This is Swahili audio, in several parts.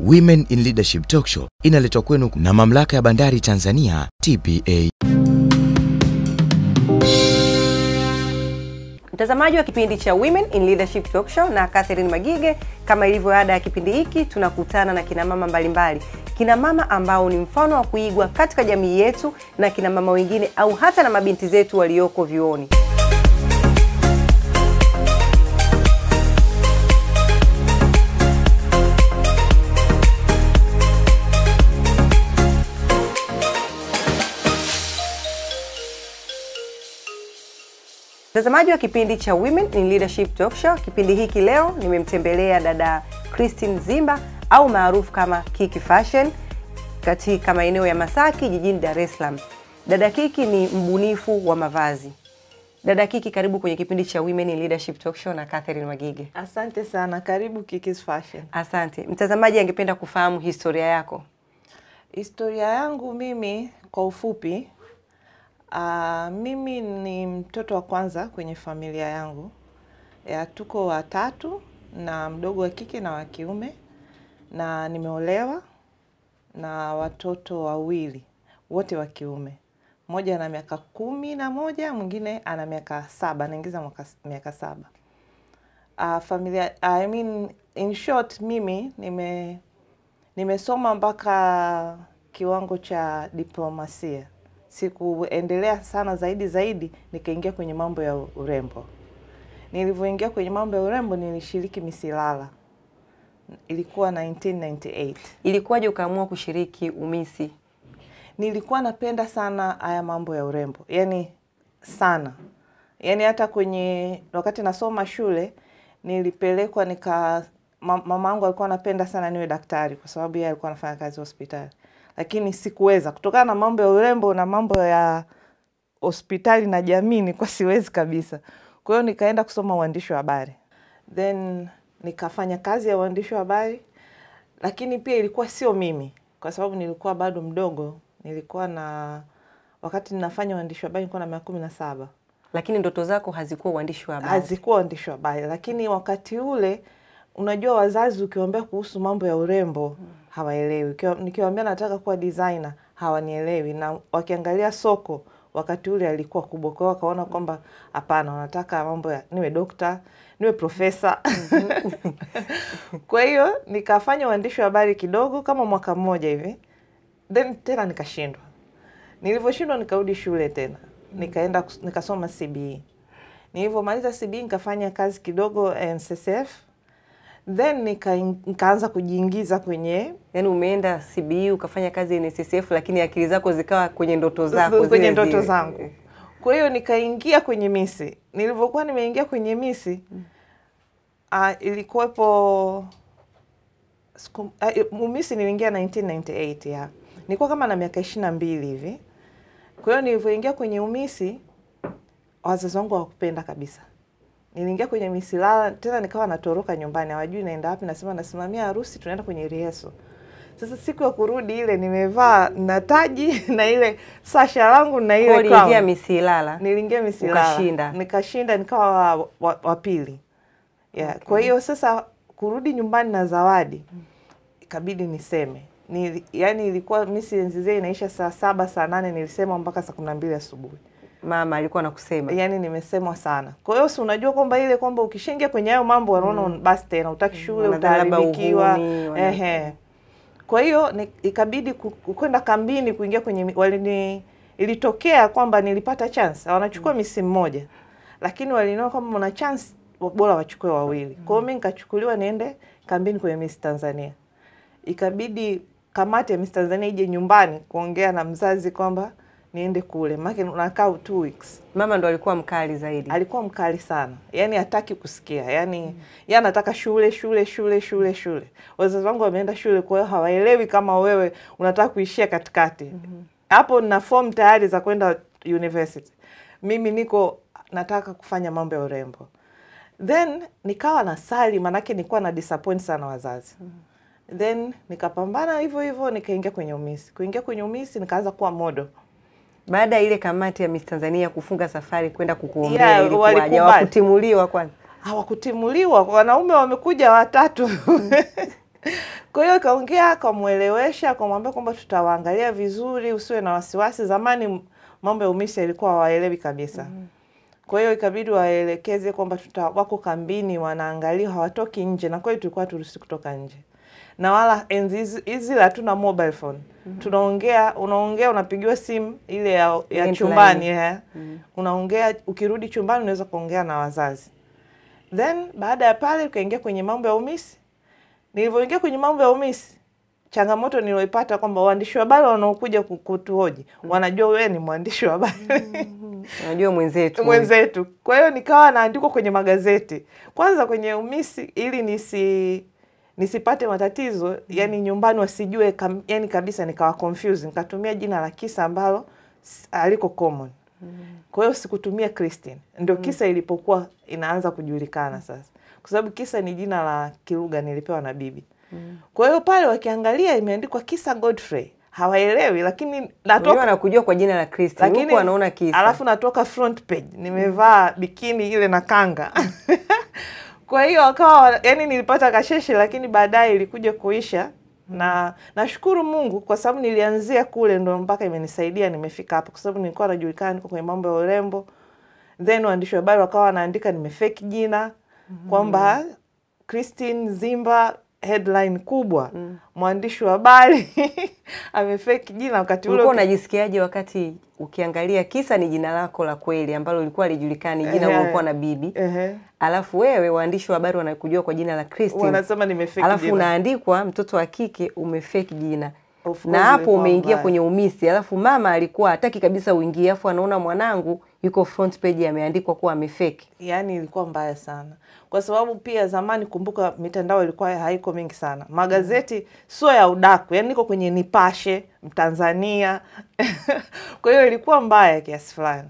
Women in Leadership Talk Show inaletwa kwenu na Mamlaka ya Bandari Tanzania TPA. Mtazamaji wa kipindi cha Women in Leadership Talk Show na Catherine Magige, kama ilivyo ada ya kipindi hiki, tunakutana na kinamama mbalimbali, kinamama ambao ni mfano wa kuigwa katika jamii yetu na kinamama wengine au hata na mabinti zetu walioko vyuoni. Mtazamaji wa kipindi cha Women in Leadership Talk Show, kipindi hiki leo nimemtembelea dada Christine Zimba au maarufu kama Kiki Fashion katika maeneo ya Masaki jijini Dar es Salaam. Dada Kiki ni mbunifu wa mavazi. Dada Kiki, karibu kwenye kipindi cha Women in Leadership Talk Show na Catherine Magige. Asante sana, karibu Kiki's Fashion. Asante. Mtazamaji angependa kufahamu historia yako. Historia yangu mimi kwa ufupi, Uh, mimi ni mtoto wa kwanza kwenye familia yangu ya tuko watatu na mdogo wa kike na wa kiume, na nimeolewa na watoto wawili wote wa kiume. Mmoja ana miaka kumi na moja, mwingine ana miaka saba, anaingiza miaka saba. Uh, familia, I mean, in short mimi nime nimesoma mpaka kiwango cha diplomasia sikuendelea sana zaidi zaidi, nikaingia kwenye mambo ya urembo. Nilivyoingia kwenye mambo ya urembo, nilishiriki misilala ilikuwa 1998. Ilikuwaje ukaamua kushiriki umisi? Nilikuwa napenda sana haya mambo ya urembo, yani sana, yani hata kwenye wakati nasoma shule nilipelekwa nika, mamangu alikuwa anapenda sana niwe daktari kwa sababu yeye alikuwa anafanya kazi hospitali lakini sikuweza kutokana na mambo ya urembo na mambo ya hospitali na jamii, nilikuwa siwezi kabisa. Kwa hiyo nikaenda kusoma uandishi wa habari, then nikafanya kazi ya uandishi wa habari, lakini pia ilikuwa sio mimi, kwa sababu nilikuwa bado mdogo. Nilikuwa na wakati ninafanya uandishi wa habari nilikuwa na miaka kumi na saba lakini ndoto zako hazikuwa uandishi wa habari? Hazikuwa uandishi wa habari, lakini wakati ule, unajua wazazi ukiwaambia kuhusu mambo ya urembo hmm hawaelewi. Nikiwaambia nataka kuwa designer hawanielewi, na wakiangalia soko wakati ule alikuwa kubwa kwao, wakaona kwamba hapana, wanataka mambo ya niwe dokta, niwe profesa kwa hiyo nikafanya uandishi wa habari kidogo kama mwaka mmoja hivi, then tena nikashindwa. Nilivyoshindwa nikarudi shule tena, nikaenda nikasoma CBE. Nilivyomaliza CBE nikafanya kazi kidogo NSSF then nika, nikaanza kujiingiza kwenye yani, umeenda CBU e, ukafanya kazi NSSF, lakini akili zako zikawa kwenye ndoto zako, kwenye ndoto zangu. Kwa hiyo nikaingia kwenye misi. Nilivyokuwa nimeingia kwenye misi mm. uh, ilikuwepo uh, ah, misi niliingia 1998 ya nilikuwa kama na miaka ishirini na mbili hivi. Kwa hiyo nilivyoingia kwenye umisi, wazazi wangu hawakupenda kabisa niliingia kwenye misilala tena, nikawa natoroka nyumbani, hawajui naenda wapi. Nasema nasimamia harusi, tunaenda kwenye riheso. Sasa siku ya kurudi ile nimevaa na taji na ile sasha langu na ile kwa Uliingia misilala? Niliingia misilala. Ukashinda? Nikashinda, nikawa wa, wa, wa, pili. Yeah. Okay. Kwa hiyo sasa kurudi nyumbani na zawadi ikabidi niseme ni, yani ilikuwa misi enzi inaisha saa saba saa nane nilisema mpaka saa kumi na mbili asubuhi mama alikuwa anakusema, yani nimesemwa sana. Kwa hiyo si unajua kwamba ile kwamba ukishaingia kwenye hayo mambo wanaona mm. basi tena utaki mm, shule utaharibikiwa, ehe. Kwa hiyo ikabidi kwenda kambini kuingia kwenye walini, ilitokea kwamba nilipata chance, wanachukua mm. misimu moja, lakini waliniona kwamba mna chance bora wachukue wawili. mm. Kwa hiyo mimi mm. nikachukuliwa niende kambini kwenye Miss Tanzania. Ikabidi kamati ya Miss Tanzania ije nyumbani kuongea na mzazi kwamba niende kule, maana unakaa two weeks. Mama ndo alikuwa mkali zaidi, alikuwa mkali sana, yani hataki kusikia, yani mm. Yaani yeye anataka shule shule shule shule shule. Wazazi wangu wameenda shule, kwa hiyo hawaelewi kama wewe unataka kuishia katikati mhm. hapo mm -hmm. na form tayari za kwenda university, mimi niko nataka kufanya mambo ya urembo. Then nikawa na sali, manake nilikuwa na disappoint sana wazazi mm -hmm then nikapambana hivyo hivyo, nikaingia kwenye umisi. Kuingia kwenye umisi nikaanza kuwa modo baada ya ile kamati ya Miss Tanzania kufunga safari kwenda kukuombea, ilikuwaje? Hawakutimuliwa kwanza? Hawakutimuliwa, wanaume wamekuja watatu. Kwa hiyo kaongea, kamwelewesha akamwambia kwamba tutawaangalia vizuri, usiwe na wasiwasi. Zamani mambo ya umisha ilikuwa hawaelewi kabisa. mm -hmm. Kwa hiyo ikabidi waelekeze kwamba tuta wako kambini, wanaangalia hawatoki nje, na kweli tulikuwa turuhusi kutoka nje na wala enzi hizi hatuna mobile phone mm -hmm. Tunaongea, unaongea, unapigiwa simu ile ya, ya chumbani yeah. mm -hmm. Unaongea, ukirudi chumbani unaweza kuongea na wazazi. Then baada ya pale ukaingia kwenye mambo ya umisi. Nilivyoingia kwenye mambo ya umisi changamoto nilioipata kwamba waandishi wa habari wanaokuja kutuhoji mm. wanajua wewe ni mwandishi wa habari mm-hmm. wanajua mwenzetu mwenzetu. Kwa hiyo nikawa naandikwa kwenye magazeti kwanza, kwenye umisi ili nisi nisipate matatizo mm. yani nyumbani wasijue kam, yani kabisa, nikawa confuse, nikatumia jina la kisa ambalo aliko common mm. kwa hiyo sikutumia Christine, ndio mm. kisa ilipokuwa inaanza kujulikana sasa, kwa sababu kisa ni jina la Kiruga nilipewa na bibi mm. Mm. Kwa hiyo pale wakiangalia imeandikwa kisa Godfrey hawaelewi, lakini natoka na kujua kwa jina la Kristo, lakini wanaona kisa, alafu natoka front page nimevaa bikini ile na kanga kwa hiyo akawa yani nilipata kasheshe, lakini baadaye ilikuja kuisha na nashukuru Mungu kwa sababu nilianzia kule ndo mpaka imenisaidia nimefika hapa, kwa sababu nilikuwa najulikana niko kwenye mambo ya urembo, then waandishi wa habari wakawa wanaandika nimefake jina mm -hmm. kwamba mm-hmm. Christine Zimba headline kubwa mm. wa habari amefeki jina wakati ule. unajisikiaje wakati ukiangalia kisa ni jina lako la kweli ambalo ulikuwa lijulikani jina uh ulikuwa na bibi uh -huh. alafu wewe waandishi wa habari wanakujua kwa jina la Christine, wanasema nimefeki alafu unaandikwa mtoto wa kike umefeki jina na hapo umeingia kwenye umisi. Alafu mama alikuwa hataki kabisa uingie, alafu anaona mwanangu yuko front page ameandikwa kuwa amefeki. Yani ilikuwa mbaya sana, kwa sababu pia zamani, kumbuka, mitandao ilikuwa haiko mingi sana, magazeti sio ya udaku. yani niko kwenye Nipashe, Mtanzania kwa hiyo ilikuwa mbaya kiasi fulani.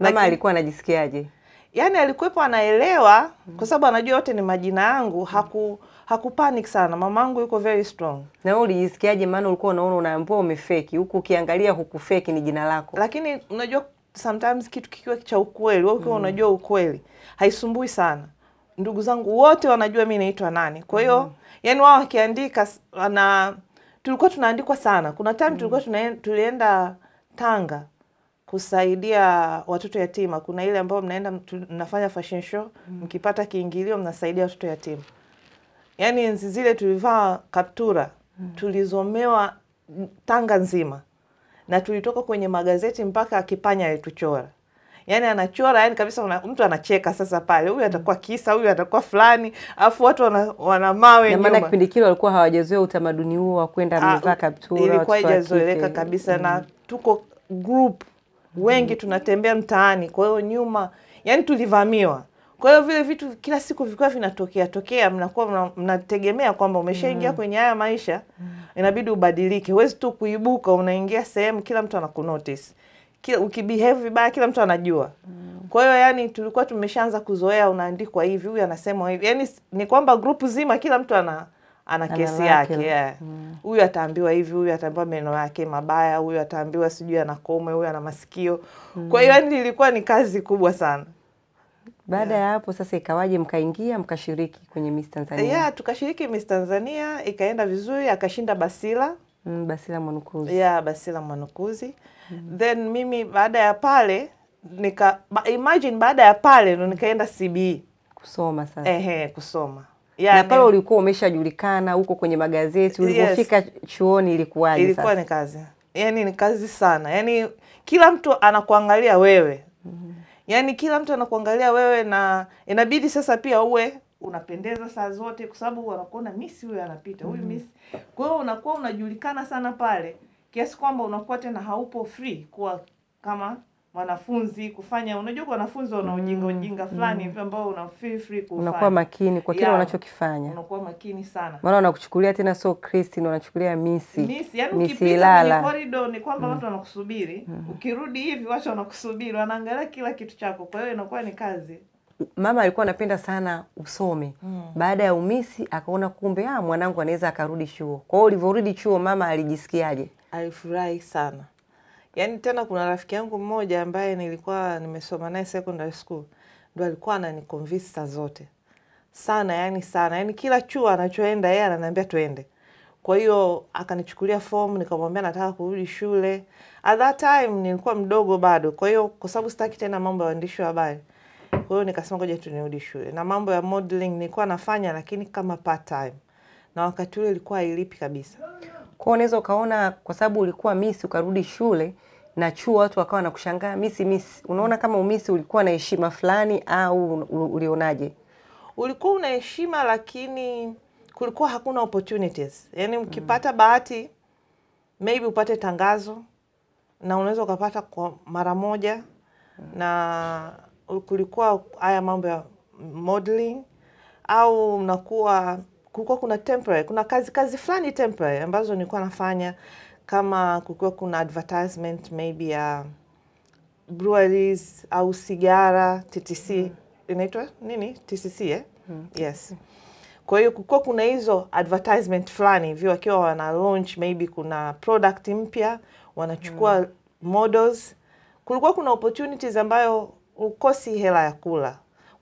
Mama alikuwa anajisikiaje? Yani alikuwepo anaelewa, kwa sababu anajua yote ni majina yangu, haku hakupanic sana, mamangu yuko very strong. Na wewe ulijisikiaje? Maana ulikuwa unaona unaambiwa umefeki, huku ukiangalia hukufeki, ni jina lako. Lakini unajua sometimes kitu kikiwa cha ukweli, wewe ukiwa mm. unajua ukweli haisumbui sana. Ndugu zangu wote wanajua mimi naitwa nani, kwa hiyo mm. yani wao wakiandika wana tulikuwa tunaandikwa sana. Kuna time mm. tulikuwa tunaenda, tulienda Tanga kusaidia watoto yatima. Kuna ile ambayo mnaenda mnafanya fashion show, mm. mkipata kiingilio mnasaidia watoto yatima. Yaani enzi zile tulivaa kaptura mm. Tulizomewa Tanga nzima na tulitoka kwenye magazeti mpaka akipanya alituchora yani anachora yani kabisa una, mtu anacheka sasa pale, huyu atakuwa mm. kisa, huyu atakuwa fulani, afu watu wana, wana mawe nyuma. Maana kipindi kile walikuwa hawajazoea utamaduni huo wa kwenda ah, amevaa kaptura, ilikuwa haijazoeleka kabisa mm. na tuko group wengi mm. tunatembea mtaani, kwa hiyo nyuma, yani tulivamiwa kwa hiyo vile vitu kila siku vilikuwa vinatokea tokea, mnakuwa mnategemea kwamba umeshaingia mm. kwenye haya maisha mm. inabidi ubadilike. Huwezi tu kuibuka unaingia sehemu kila mtu anakunotice. Kila ukibehave vibaya kila mtu anajua. Mm. Kwa hiyo yani tulikuwa tumeshaanza kuzoea unaandikwa hivi, huyu anasema hivi. yani ni kwamba grupu zima kila mtu ana ana kesi yake huyu yeah. mm. ataambiwa hivi, huyu ataambiwa meno yake mabaya, huyu ataambiwa sijui ana huyu ana masikio mm. kwa hiyo yani ilikuwa ni kazi kubwa sana. Baada ya hapo sasa ikawaje, mkaingia mkashiriki kwenye Miss Tanzania? Yeah, tukashiriki Miss Tanzania ikaenda vizuri, akashinda Basila. Mm, Basila Mwanukuzi. Yeah, Basila Mwanukuzi. Mm. Then mimi baada ya pale nika ba, imagine baada ya pale ndo nikaenda CBE kusoma sasa. Ehe, kusoma. Yeah, na pale ulikuwa umeshajulikana huko kwenye magazeti, ulipofika yes. chuoni ilikuwaje sasa? Ilikuwa ni kazi. Yaani ni kazi sana. Yaani kila mtu anakuangalia wewe. Mm -hmm yaani kila mtu anakuangalia wewe, na inabidi sasa pia uwe unapendeza saa zote, kwa sababu wanakuona misi huyu anapita huyu mm-hmm. misi. Kwa hiyo unakuwa unajulikana sana pale, kiasi kwamba unakuwa tena haupo free kuwa kama mwanafunzi kufanya. Unajua kwa wanafunzi wana ujinga mm. ujinga fulani mm. hivi mm. ambao una feel free kufanya. Unakuwa makini kwa kile unachokifanya. Unakuwa makini sana. Maana wanakuchukulia tena so Christine, wanachukulia misi. Misi, yani misi ukipita kwenye corridor ni kwamba mm. watu wanakusubiri. Mm. Ukirudi hivi watu wanakusubiri, wanaangalia kila kitu chako. Kwa hiyo inakuwa ni kazi. Mama alikuwa anapenda sana usome. Mm. Baada ya umisi akaona kumbe ah, mwanangu anaweza akarudi chuo. Kwa hiyo ulivyorudi chuo mama alijisikiaje? Alifurahi sana. Yaani tena kuna rafiki yangu mmoja ambaye nilikuwa nimesoma naye secondary school ndo alikuwa ananikonvince saa zote sana, yani sana, yani kila chuo anachoenda yeye ananiambia twende. Kwa hiyo akanichukulia fomu, nikamwambia nataka kurudi shule. At that time nilikuwa mdogo bado, kwa hiyo kwa sababu sitaki tena mambo ya waandishi wa habari, kwa hiyo nikasema ngoja tu nirudi shule, na mambo ya modeling nilikuwa nafanya, lakini kama part time, na wakati ule ilikuwa ilipi kabisa kwao. unaweza ukaona kwa sababu ulikuwa misi ukarudi shule na chuo, watu wakawa kushangaa misi misi. Unaona kama umisi ulikuwa na heshima fulani au ulionaje? Ulikuwa una heshima, lakini kulikuwa hakuna opportunities. Yaani ukipata mm. bahati maybe upate tangazo na unaweza ukapata kwa mara moja, na kulikuwa haya mambo ya modeling au unakuwa kulikuwa kuna temporary, kuna kazi kazi fulani temporary ambazo nilikuwa nafanya, kama kulikuwa kuna advertisement maybe ya breweries au sigara TTC mm inaitwa nini TCC eh? mm yes kwa hiyo kulikuwa kuna hizo advertisement fulani hivyo, wakiwa wana launch maybe kuna product mpya wanachukua mm. models kulikuwa kuna opportunities ambayo ukosi hela ya kula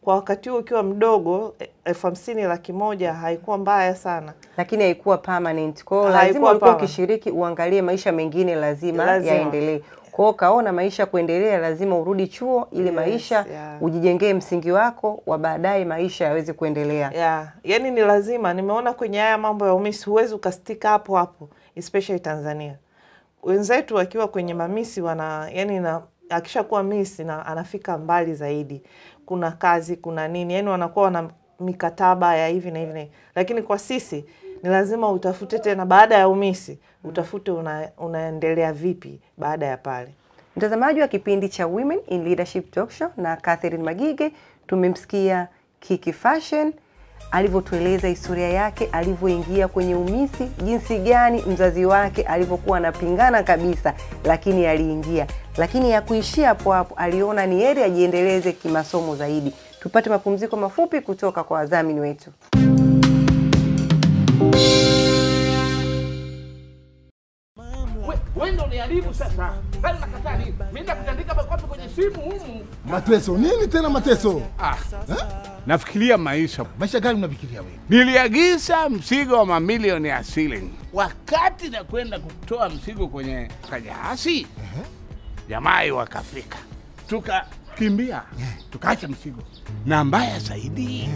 kwa wakati huo ukiwa mdogo eh, elfu hamsini laki moja haikuwa mbaya sana, lakini haikuwa permanent. Kwa hiyo lazima ulikuwa ukishiriki uangalie maisha mengine lazima, lazima. yaendelee. Kwa hiyo kaona maisha kuendelea, lazima urudi chuo ili yes, maisha yeah. ujijengee msingi wako wa baadaye maisha yaweze kuendelea yeah. Yani ni lazima, nimeona kwenye haya mambo ya umisi huwezi ukastika hapo hapo, especially Tanzania wenzetu wakiwa kwenye mamisi wana yani na akishakuwa misi na anafika mbali zaidi kuna kazi, kuna nini, yani wanakuwa wana mikataba ya hivi na hivi na hivi, lakini kwa sisi ni lazima utafute tena baada ya umisi, utafute una, unaendelea vipi baada ya pale. Mtazamaji wa kipindi cha Women in Leadership Talk Show na Catherine Magige, tumemsikia Kiki Fashion alivyotueleza historia yake, alivyoingia kwenye umisi, jinsi gani mzazi wake alivyokuwa anapingana kabisa, lakini aliingia. Lakini ya kuishia hapo hapo, aliona ni heri ajiendeleze kimasomo zaidi. Tupate mapumziko mafupi kutoka kwa wadhamini wetu. Mateso nini tena mateso? Ah. Eh? nafikiria maisha. Maisha gani unafikiria wewe? Niliagiza mzigo wa mamilioni ya shilling wakati na kwenda kutoa mzigo kwenye kajahasi uh -huh. wakafika, tukakimbia yeah. Tukaacha mzigo, na mbaya zaidi yeah.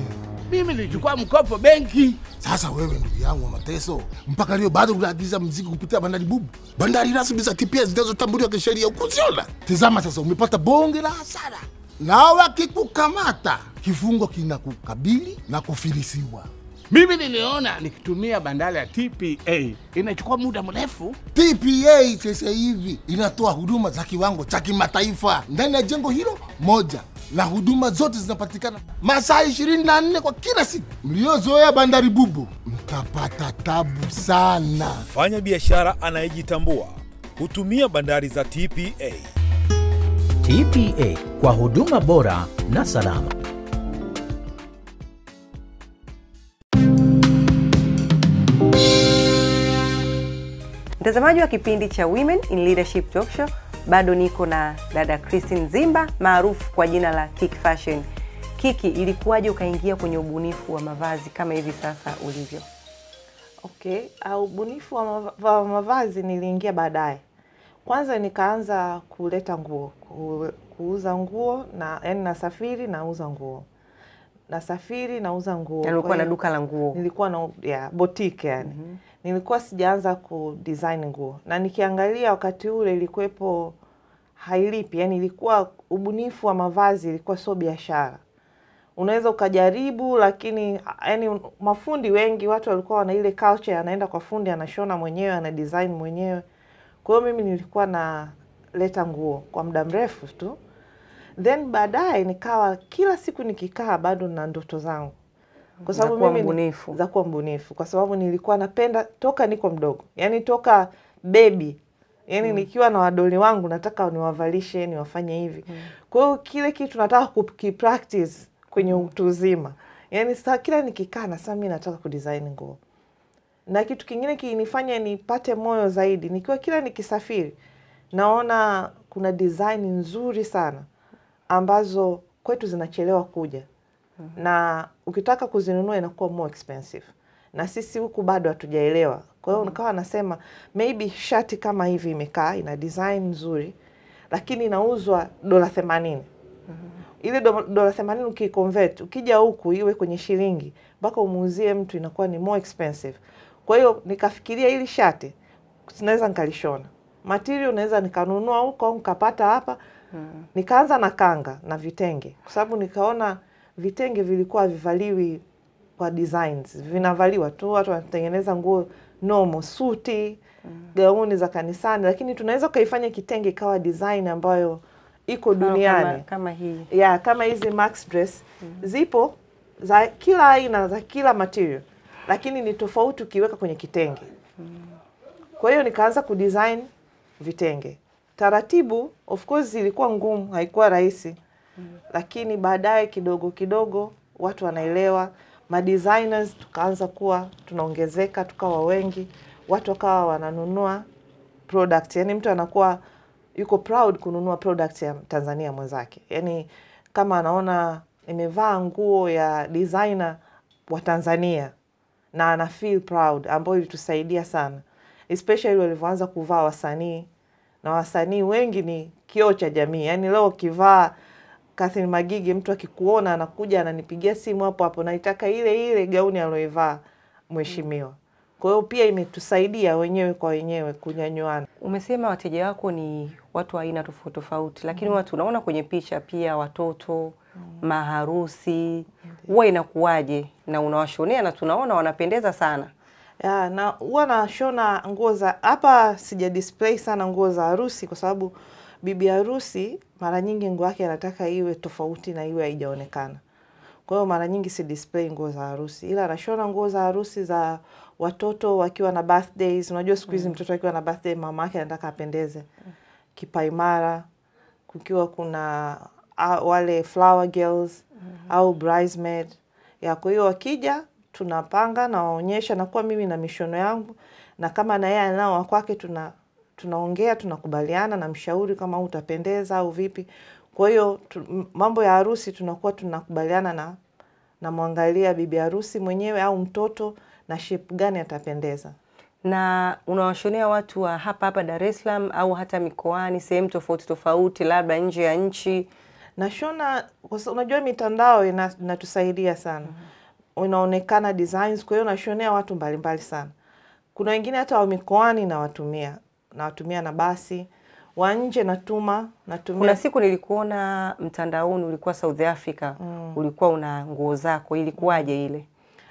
Mimi nilichukua mkopo benki. Sasa wewe ndugu yangu wa mateso, mpaka leo bado unaagiza mzigo kupitia bandari bubu, bandari rasmi za TPS zinazotambuliwa kisheria. Ukuziona? Tizama sasa, umepata bonge la hasara na wakikukamata kifungo kinakukabili na kufilisiwa. Mimi niliona nikitumia bandari ya TPA inachukua muda mrefu. TPA sasa hivi inatoa huduma za kiwango cha kimataifa ndani ya jengo hilo moja, na huduma zote zinapatikana masaa ishirini na nne kwa kila siku. Mliozoea bandari bubu mtapata tabu sana. fanya biashara anayejitambua hutumia bandari za TPA. TPA kwa huduma bora na salama. Mtazamaji wa kipindi cha Women in Leadership Talk Show, bado niko na dada Christine Zimba maarufu kwa jina la Kiki Fashion. Kiki, ilikuwaje ukaingia kwenye ubunifu wa mavazi kama hivi sasa ulivyo? Okay, uh, ubunifu wa mavazi niliingia baadaye. Kwanza nikaanza kuleta nguo kuuza nguo na yani nasafiri nauza nguo nasafiri nauza nguo. Nilikuwa yaani na duka la nguo. Nilikuwa na ya boutique yani. Mm -hmm. Nilikuwa sijaanza ku design nguo. Na nikiangalia wakati ule ilikuwepo hailipi, yani ilikuwa ubunifu wa mavazi ilikuwa sio biashara. Unaweza ukajaribu lakini yani mafundi wengi watu walikuwa wana ile culture anaenda kwa fundi anashona mwenyewe, ana design mwenyewe. Kwa hiyo mimi nilikuwa na kuleta nguo kwa muda mrefu tu, then baadaye nikawa kila siku nikikaa bado na ndoto zangu kwa sababu mimi mbunifu. za kuwa mbunifu, kwa sababu nilikuwa napenda toka niko mdogo, yani toka bebi yani mm. nikiwa na wadoli wangu nataka niwavalishe niwafanye hivi mm. kwa hiyo kile kitu nataka kukipractice kwenye mm. utu uzima yani saa kila nikikaa nasema mi nataka kudesign nguo na kitu kingine kinifanya nipate moyo zaidi nikiwa kila nikisafiri naona kuna design nzuri sana ambazo kwetu zinachelewa kuja mm -hmm. na ukitaka kuzinunua inakuwa more expensive na sisi huku bado hatujaelewa. Kwa hiyo mm -hmm. nikawa nasema maybe shati kama hivi imekaa ina design nzuri, lakini inauzwa dola themanini mm -hmm. ile dola themanini ukiconvert, ukija huku iwe kwenye shilingi mpaka umuuzie mtu inakuwa ni more expensive. Kwa hiyo nikafikiria hili shati naweza nikalishona material naweza nikanunua huko nikapata hapa hmm. Nikaanza na kanga na vitenge, kwa sababu nikaona vitenge vilikuwa vivaliwi kwa designs, vinavaliwa tu, watu wanatengeneza nguo nomo, suti hmm. gauni za kanisani, lakini tunaweza ukaifanya kitenge ikawa design ambayo iko duniani kama, kama hii ya kama hizi max dress hmm. zipo za kila aina za kila material, lakini ni tofauti ukiweka kwenye kitenge. Hmm. Kwa hiyo nikaanza kudesign vitenge. Taratibu of course ilikuwa ngumu, haikuwa rahisi mm. Lakini baadaye kidogo kidogo watu wanaelewa, ma designers tukaanza kuwa tunaongezeka, tukawa wengi, watu wakawa wananunua product, yani mtu anakuwa yuko proud kununua product ya Tanzania mwenzake, yani kama anaona nimevaa nguo ya designer wa Tanzania na ana feel proud, ambayo ilitusaidia sana especially walivyoanza kuvaa wasanii na wasanii wengi ni kioo cha jamii. Yaani leo ukivaa Catherine Magigi, mtu akikuona anakuja ananipigia simu hapo hapo, naitaka ile ile gauni aloivaa mheshimiwa. Kwa hiyo pia imetusaidia wenyewe kwa wenyewe kunyanyuana. Umesema wateja wako ni watu wa aina tofauti tofauti, lakini mm. watu unaona kwenye picha pia watoto mm. maharusi, huwa inakuwaje? Na unawashonea na tunaona wanapendeza sana. Ya, na huwa nashona nguo za hapa, sija display sana nguo za harusi kwa sababu bibi harusi mara nyingi nguo yake anataka iwe tofauti na iwe haijaonekana. Kwa hiyo mara nyingi si display nguo za harusi, ila anashona nguo za harusi za watoto wakiwa na birthdays. Unajua siku hizi mm. mtoto akiwa na birthday mama yake anataka apendeze mm. kipaimara, kukiwa kuna uh, wale flower girls mm -hmm. au bridesmaid ya kwa hiyo wakija tunapanga nawaonyesha, nakuwa mimi na mishono yangu, na kama na yeye anao wakwake kwake, tuna tunaongea tunakubaliana, na mshauri kama utapendeza au vipi. Kwa hiyo mambo ya harusi tunakuwa tunakubaliana na namwangalia bibi harusi mwenyewe au mtoto na shape gani atapendeza. Na unawashonea watu wa hapa hapa Dar es Salaam au hata mikoani, sehemu tofauti tofauti, labda nje ya nchi? Nashona, unajua mitandao inatusaidia sana. mm -hmm unaonekana designs, kwa hiyo nashonea watu mbalimbali sana. Kuna wengine hata wa mikoani nawatumia, nawatumia na basi wa nje natuma natumia. Kuna siku nilikuona mtandaoni ulikuwa South Africa mm. ulikuwa una nguo zako, ilikuwaje ile?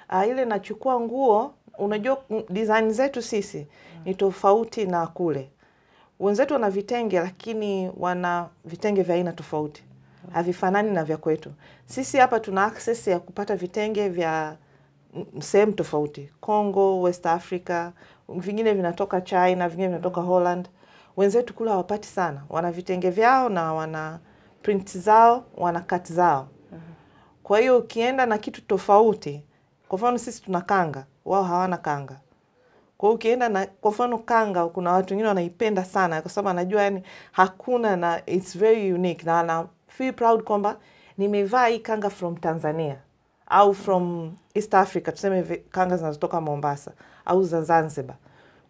Ah, ile nachukua nguo, unajua mm, design zetu sisi mm. ni tofauti na kule wenzetu wana vitenge, lakini wana vitenge vya aina tofauti havifanani na vya kwetu. Sisi hapa tuna access ya kupata vitenge vya sehemu tofauti, Congo, West Africa, vingine vinatoka China, vingine vinatoka Holland. Wenzetu kule hawapati sana, wana vitenge vyao na wana print zao, wana kati zao. Kwa hiyo ukienda na kitu tofauti, kwa mfano sisi tuna kanga, wao hawana kanga. Kwa hiyo ukienda na kwa mfano kanga, kuna watu wengine wanaipenda sana kwa sababu anajua yani hakuna na it's very unique na ana feel proud kwamba nimevaa hii kanga from Tanzania au from East Africa, tuseme kanga zinazotoka Mombasa au za Zanzibar.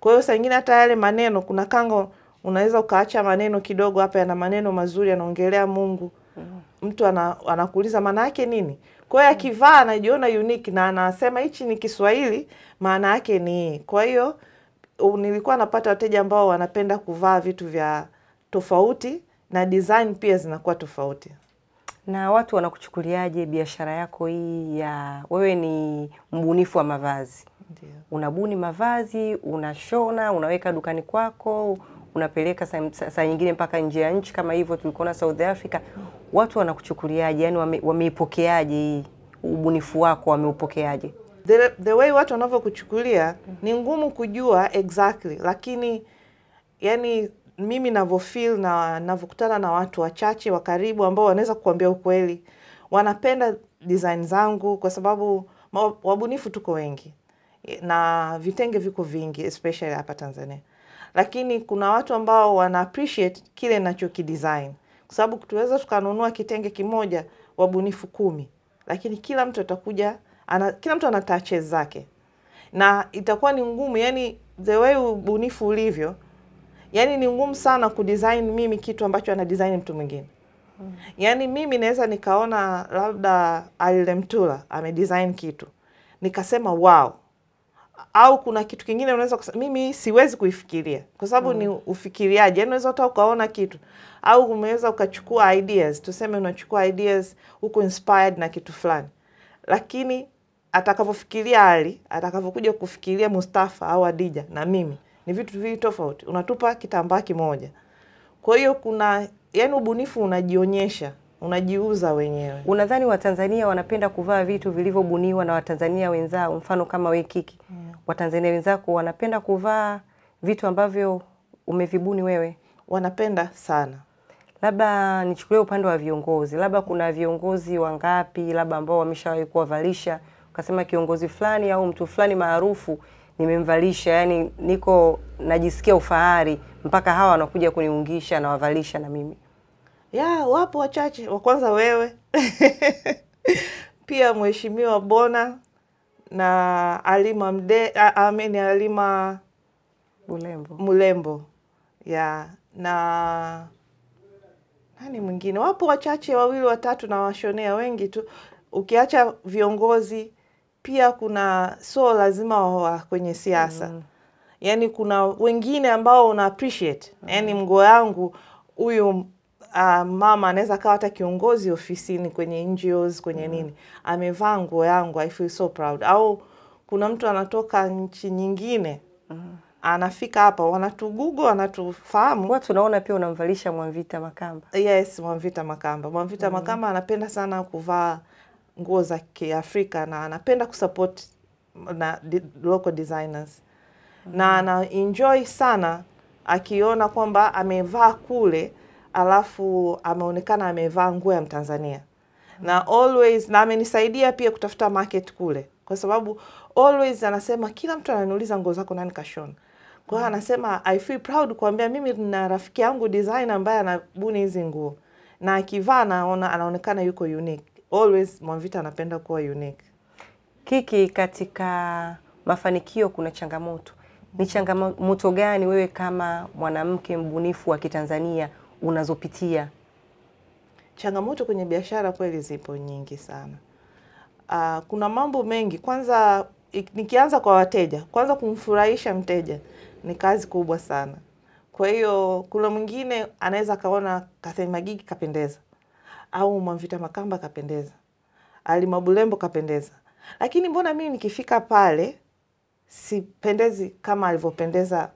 Kwa hiyo saa nyingine hata yale maneno, kuna kanga unaweza ukaacha maneno kidogo hapa, yana maneno mazuri, yanaongelea Mungu mm-hmm. mtu ana, anakuuliza maana yake nini. Kwa hiyo akivaa anajiona unique na anasema hichi ni Kiswahili, maana yake ni. Kwa hiyo nilikuwa napata wateja ambao wanapenda kuvaa vitu vya tofauti na design pia zinakuwa tofauti. Na watu wanakuchukuliaje biashara yako hii ya wewe ni mbunifu wa mavazi? Unabuni mavazi, unashona, unaweka dukani kwako, unapeleka saa, nyingine mpaka nje ya nchi kama hivyo tulikuona South Africa. Watu wanakuchukuliaje? Yani wameipokeaje hii ubunifu wako wameupokeaje? The, the way watu wanavyokuchukulia ni mm. ngumu kujua exactly, lakini yani mimi navyofil na navyokutana na watu wachache wa karibu ambao wanaweza kukuambia ukweli, wanapenda design zangu kwa sababu wabunifu tuko wengi na vitenge viko vingi especially hapa Tanzania, lakini kuna watu ambao wana appreciate kile nachokidesign, kwa sababu tuweza tukanunua kitenge kimoja wabunifu kumi, lakini kila mtu atakuja ana, kila mtu ana touches zake na itakuwa ni ngumu, yani the way ubunifu ulivyo Yaani ni ngumu sana kudesign mimi kitu ambacho ana design mtu mwingine. Mm. Yaani mimi naweza nikaona labda Alile amedesign kitu nikasema wow, au kuna kitu kingine unaweza mimi siwezi kuifikiria kwa sababu mm. ni ufikiriaji. Yaani unaweza hata ukaona kitu au umeweza ukachukua ideas, tuseme unachukua ideas huko inspired na kitu fulani, lakini atakavyofikiria Ali, atakavyokuja kufikiria Mustafa au Adija na mimi ni vitu viwili tofauti, unatupa kitambaa kimoja. Kwa hiyo kuna yani, ubunifu unajionyesha, unajiuza wenyewe. Unadhani Watanzania wanapenda kuvaa vitu vilivyobuniwa na Watanzania wenzao? Mfano kama we Kiki, yeah. Hmm. Watanzania wenzako wanapenda kuvaa vitu ambavyo umevibuni wewe? Wanapenda sana. Labda nichukulie upande wa viongozi, labda kuna viongozi wangapi labda ambao wameshawahi kuwavalisha ukasema kiongozi fulani au mtu fulani maarufu nimemvalisha, yani niko najisikia ufahari mpaka hawa wanakuja kuniungisha na wavalisha na mimi. Ya, wapo wachache wa kwanza wewe pia Mheshimiwa Bona na Alima Mde, amini Alima Mulembo, Mulembo. Ya, na nani mwingine? Wapo wachache wawili watatu, na washonea wengi tu, ukiacha viongozi pia kuna sio lazima wa kwenye siasa mm. Yaani kuna wengine ambao una appreciate mm. Yaani mgo yangu huyu uh, mama anaweza kawa hata kiongozi ofisini kwenye NGOs kwenye mm. nini, amevaa nguo yangu, I feel so proud. Au kuna mtu anatoka nchi nyingine mm. anafika hapa, wanatugugo wanatufahamu. Kwa tunaona pia unamvalisha Mwamvita Makamba. Yes, Mwamvita Makamba. Mwamvita mm. Makamba anapenda sana kuvaa nguo za Kiafrika na anapenda kusupport na local designers mm -hmm. na mm-hmm. ana enjoy sana akiona kwamba amevaa kule alafu ameonekana amevaa nguo ya Mtanzania mm -hmm. na always na amenisaidia pia kutafuta market kule, kwa sababu always anasema kila mtu ananiuliza nguo zako nani kashona. Kwa hiyo mm-hmm. anasema I feel proud kuambia mimi na rafiki yangu designer ambaye anabuni hizi nguo na akivaa naona anaonekana yuko unique always Mwamvita anapenda kuwa unique. Kiki, katika mafanikio kuna changamoto. Ni mhm. changamoto gani wewe kama mwanamke mbunifu wa Kitanzania unazopitia? Changamoto kwenye biashara kweli zipo nyingi sana. Uh, kuna mambo mengi. Kwanza nikianza kwa wateja, kwanza kumfurahisha mteja ni kazi kubwa sana. Kwa hiyo kuna mwingine anaweza akaona kasema gigi kapendeza, au Mwamvita Makamba kapendeza, Ali Mabulembo kapendeza, lakini mbona mimi nikifika pale sipendezi kama alivyopendeza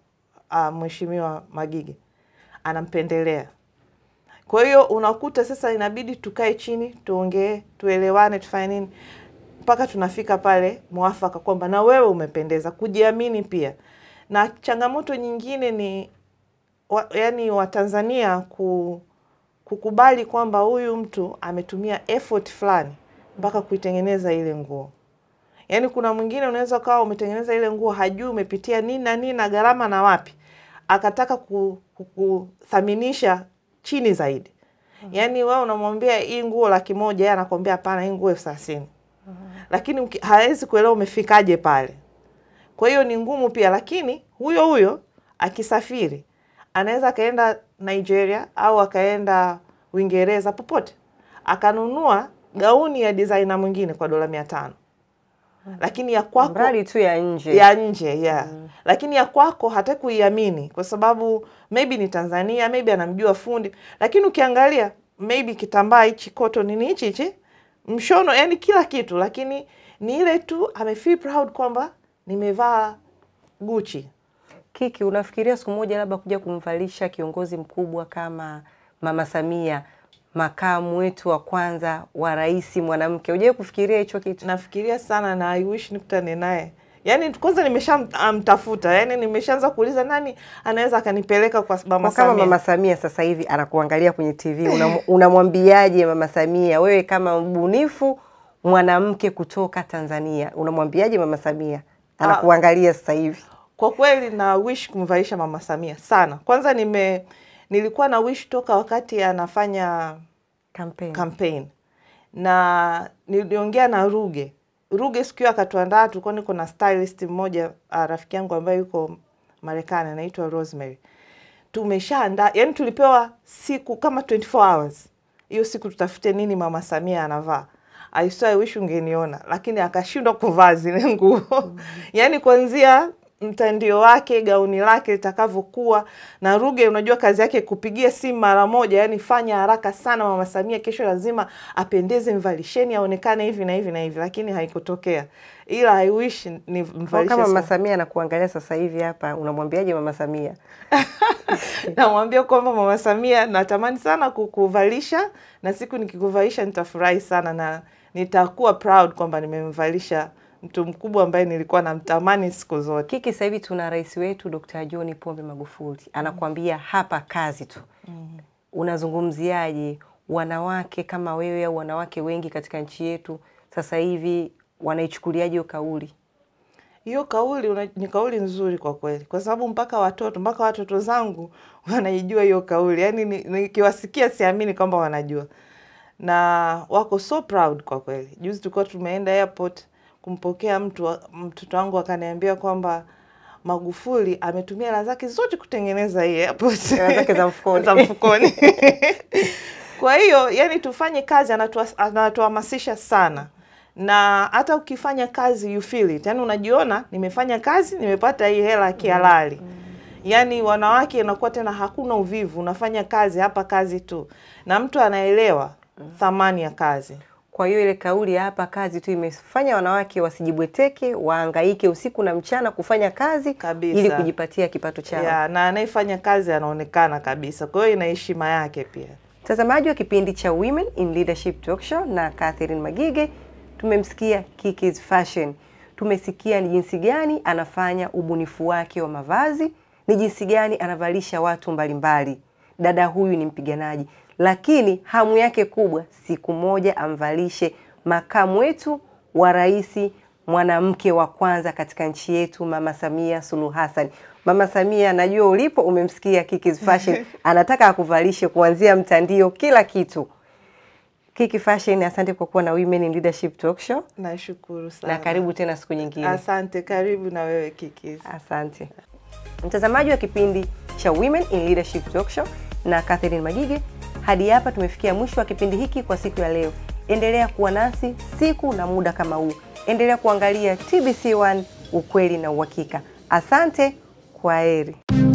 uh, Mheshimiwa Magige anampendelea. Kwa hiyo unakuta sasa inabidi tukae chini, tuongee, tuelewane, tufanye nini mpaka tunafika pale mwafaka kwamba na wewe umependeza, kujiamini pia. Na changamoto nyingine ni wa, yani Watanzania ku kukubali kwamba huyu mtu ametumia effort fulani mpaka kuitengeneza ile nguo. Yaani kuna mwingine unaweza ukawa umetengeneza ile nguo hajui umepitia nini na nini na gharama na wapi, akataka kukuthaminisha chini zaidi. Mm-hmm. Yaani wewe unamwambia hii nguo laki moja, yeye anakwambia hapana, hii nguo elfu thelathini. Mm-hmm. Lakini hawezi kuelewa umefikaje pale. Kwa hiyo ni ngumu pia, lakini huyo huyo akisafiri anaweza akaenda Nigeria au akaenda Uingereza popote, akanunua gauni ya designer mwingine kwa dola mia tano lakini ya kwako mradi tu ya nje ya nje yeah. mm. lakini ya kwako hata kuiamini kwa sababu maybe ni Tanzania, maybe anamjua fundi, lakini ukiangalia maybe kitambaa hichi koto ni hichi hichi mshono, yani kila kitu, lakini ni ile tu ame feel proud kwamba nimevaa Gucci kiki, unafikiria siku moja labda kuja kumvalisha kiongozi mkubwa kama Mama Samia, makamu wetu wa kwanza wa rais mwanamke? Ujai kufikiria hicho kitu? Nafikiria sana na I wish nikutane naye Yaani kwanza nimeshamtafuta, yaani nimeshaanza kuuliza nani anaweza akanipeleka kwa mama Samia. Kama mama Samia sasa hivi anakuangalia kwenye TV, unamwambiaje una mama Samia, wewe kama mbunifu mwanamke kutoka Tanzania, unamwambiaje mama Samia ah. anakuangalia sasa hivi? Kwa kweli na wish kumvalisha Mama Samia sana. Kwanza nime nilikuwa na wish toka wakati anafanya campaign, campaign. na niliongea na Ruge Ruge siku hiyo akatuandaa, tulikuwa niko na stylist mmoja ah, rafiki yangu ambaye yuko Marekani anaitwa Rosemary. Tumeshaandaa, yani tulipewa siku kama 24 hours, hiyo siku tutafute nini mama Samia anavaa. I saw I wish ungeniona, lakini akashindwa kuvaa zile nguo mm -hmm. yani kuanzia mtandio wake, gauni lake litakavyokuwa. Na Ruge, unajua kazi yake kupigia simu mara moja, yani fanya haraka sana, mama Samia kesho lazima apendeze, mvalisheni, aonekane hivi na hivi na hivi, lakini haikutokea. Ila I wish ni mvalishe. Kama mama Samia anakuangalia sasa hivi hapa, unamwambiaje mama Samia? Namwambia kwamba mama Samia, natamani sana kukuvalisha, na siku nikikuvalisha nitafurahi sana na nitakuwa proud kwamba nimemvalisha mtu mkubwa ambaye nilikuwa namtamani siku zote. Kiki, sasa hivi tuna rais wetu Dr. John Pombe Magufuli anakuambia hapa kazi tu. mm -hmm. Unazungumziaje wanawake kama wewe au wanawake wengi katika nchi yetu sasa hivi wanaichukuliaje hiyo kauli? Hiyo kauli una, ni kauli nzuri kwa kweli, kwa sababu mpaka watoto mpaka watoto zangu wanaijua hiyo kauli. Yaani nikiwasikia ni, siamini kwamba wanajua, na wako so proud kwa kweli. Juzi tulikuwa tumeenda airport kumpokea mtu mtoto wangu akaniambia kwamba Magufuli ametumia hela zake zote kutengeneza hii airport zake za mfukoni, za mfukoni. Kwa hiyo yani, tufanye kazi, anatuhamasisha sana, na hata ukifanya kazi you feel it, yani unajiona nimefanya kazi, nimepata hii hela kihalali. mm. Yani wanawake inakuwa tena hakuna uvivu, unafanya kazi hapa kazi tu, na mtu anaelewa mm. thamani ya kazi. Kwa hiyo ile kauli ya hapa kazi tu imefanya wanawake wasijibweteke, waangaike usiku na mchana kufanya kazi kabisa, ili kujipatia kipato chao ya, na anayefanya kazi anaonekana kabisa. Kwa hiyo ina heshima yake pia. Mtazamaji wa kipindi cha Women in Leadership Talk Show na Catherine Magige, tumemsikia Kiki's Fashion, tumesikia ni jinsi gani anafanya ubunifu wake wa mavazi, ni jinsi gani anavalisha watu mbalimbali. Dada huyu ni mpiganaji lakini hamu yake kubwa siku moja amvalishe makamu wetu wa rais mwanamke wa kwanza katika nchi yetu Mama Samia Suluhu Hassan. Mama Samia, najua ulipo, umemsikia Kiki's Fashion anataka akuvalishe kuanzia mtandio, kila kitu. Kiki Fashion, asante kwa kuwa na Women in Leadership Talk Show. Nashukuru sana. Na karibu tena siku nyingine. Asante, karibu na wewe Kiki. Asante. Mtazamaji wa kipindi cha Women in Leadership Talk Show na Catherine Magige hadi hapa tumefikia mwisho wa kipindi hiki kwa siku ya leo. Endelea kuwa nasi siku na muda kama huu, endelea kuangalia TBC1 ukweli na uhakika. Asante, kwa heri.